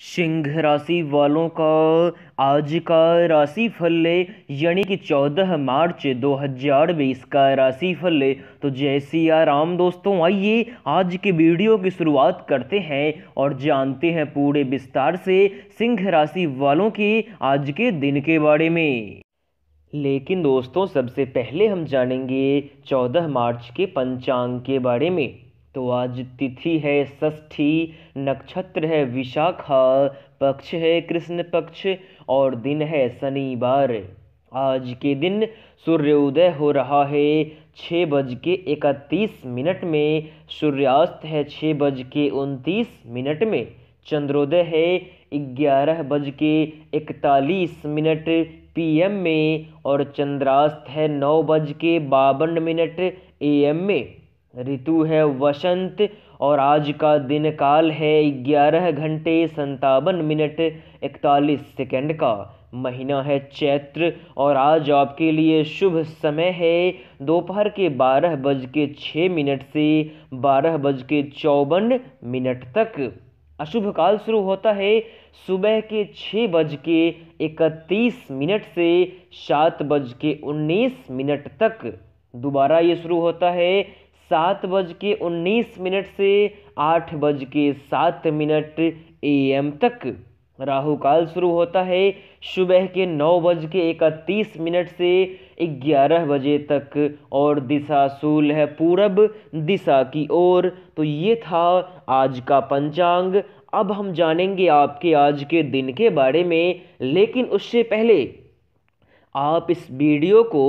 सिंह राशि वालों का आज का राशि फल यानी कि 14 मार्च 2020 का राशि फल तो जय सिया राम दोस्तों आइए आज के वीडियो की शुरुआत करते हैं और जानते हैं पूरे विस्तार से सिंह राशि वालों के आज के दिन के बारे में लेकिन दोस्तों सबसे पहले हम जानेंगे 14 मार्च के पंचांग के बारे में तो आज तिथि है षष्ठी नक्षत्र है विशाखा पक्ष है कृष्ण पक्ष और दिन है शनिवार आज के दिन सूर्योदय हो रहा है छः बज के इकतीस मिनट में सूर्यास्त है छः बज के उनतीस मिनट में चंद्रोदय है ग्यारह बज के इकतालीस मिनट पीएम में और चंद्रास्त है नौ बज के बावन मिनट एएम में ऋतु है वसंत और आज का दिन काल है ग्यारह घंटे संतावन मिनट इकतालीस सेकंड का महीना है चैत्र और आज आपके लिए शुभ समय है दोपहर के बारह बज के छः मिनट से बारह बज के चौवन मिनट तक अशुभ काल शुरू होता है सुबह के छः बज के इकतीस मिनट से सात बज के उन्नीस मिनट तक दोबारा ये शुरू होता है सात बज के उन्नीस मिनट से आठ बज के सात मिनट ए एम तक राहु काल शुरू होता है सुबह के नौ बज के इकतीस मिनट से ग्यारह बजे तक और दिशा सूल है पूरब दिशा की ओर तो ये था आज का पंचांग अब हम जानेंगे आपके आज के दिन के बारे में लेकिन उससे पहले आप इस वीडियो को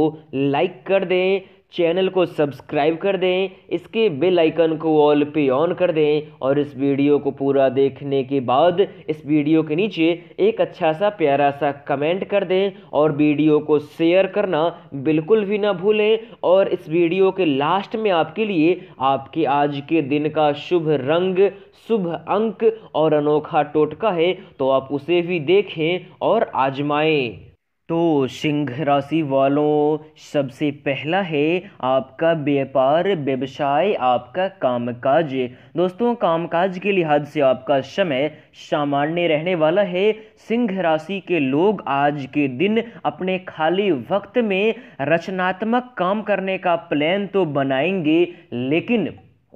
लाइक कर दें चैनल को सब्सक्राइब कर दें इसके बेल आइकन को ऑल पे ऑन कर दें और इस वीडियो को पूरा देखने के बाद इस वीडियो के नीचे एक अच्छा सा प्यारा सा कमेंट कर दें और वीडियो को शेयर करना बिल्कुल भी ना भूलें और इस वीडियो के लास्ट में आपके लिए आपके आज के दिन का शुभ रंग शुभ अंक और अनोखा टोटका है तो आप उसे भी देखें और आजमाएँ तो सिंह राशि वालों सबसे पहला है आपका व्यापार व्यवसाय आपका कामकाज दोस्तों कामकाज के लिहाज से आपका समय सामान्य रहने वाला है सिंह राशि के लोग आज के दिन अपने खाली वक्त में रचनात्मक काम करने का प्लान तो बनाएंगे लेकिन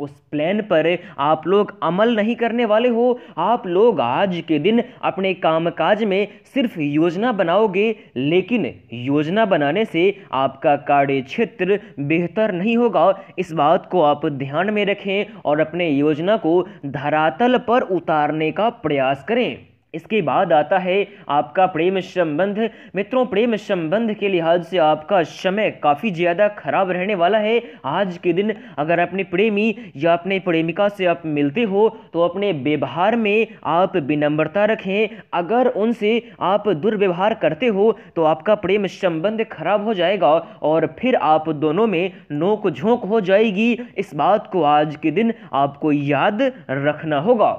उस प्लान पर आप लोग अमल नहीं करने वाले हो आप लोग आज के दिन अपने कामकाज में सिर्फ योजना बनाओगे लेकिन योजना बनाने से आपका कार्य क्षेत्र बेहतर नहीं होगा इस बात को आप ध्यान में रखें और अपने योजना को धरातल पर उतारने का प्रयास करें इसके बाद आता है आपका प्रेम संबंध मित्रों प्रेम संबंध के लिहाज से आपका समय काफ़ी ज़्यादा खराब रहने वाला है आज के दिन अगर अपने प्रेमी या अपने प्रेमिका से आप मिलते हो तो अपने व्यवहार में आप विनम्रता रखें अगर उनसे आप दुर्व्यवहार करते हो तो आपका प्रेम संबंध खराब हो जाएगा और फिर आप दोनों में नोक झोंक हो जाएगी इस बात को आज के दिन आपको याद रखना होगा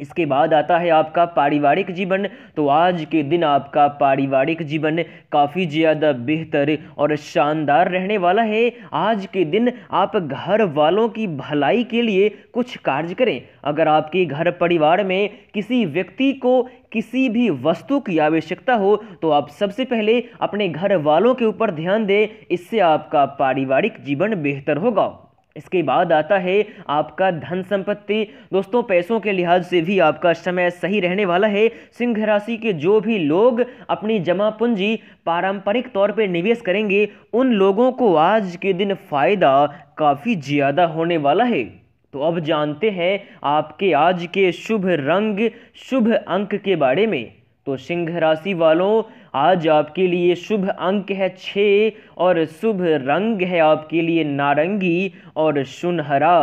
इसके बाद आता है आपका पारिवारिक जीवन तो आज के दिन आपका पारिवारिक जीवन काफ़ी ज़्यादा बेहतर और शानदार रहने वाला है आज के दिन आप घर वालों की भलाई के लिए कुछ कार्य करें अगर आपके घर परिवार में किसी व्यक्ति को किसी भी वस्तु की आवश्यकता हो तो आप सबसे पहले अपने घर वालों के ऊपर ध्यान दें इससे आपका पारिवारिक जीवन बेहतर होगा इसके बाद आता है आपका धन संपत्ति दोस्तों पैसों के लिहाज से भी आपका समय सही रहने वाला है सिंह राशि के जो भी लोग अपनी जमा पूंजी पारंपरिक तौर पर निवेश करेंगे उन लोगों को आज के दिन फायदा काफ़ी ज़्यादा होने वाला है तो अब जानते हैं आपके आज के शुभ रंग शुभ अंक के बारे में तो सिंह राशि वालों आज आपके लिए शुभ अंक है छ और शुभ रंग है आपके लिए नारंगी और सुनहरा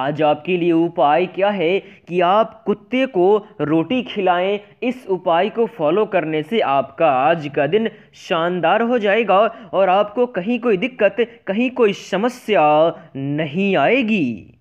आज आपके लिए उपाय क्या है कि आप कुत्ते को रोटी खिलाएं इस उपाय को फॉलो करने से आपका आज का दिन शानदार हो जाएगा और आपको कहीं कोई दिक्कत कहीं कोई समस्या नहीं आएगी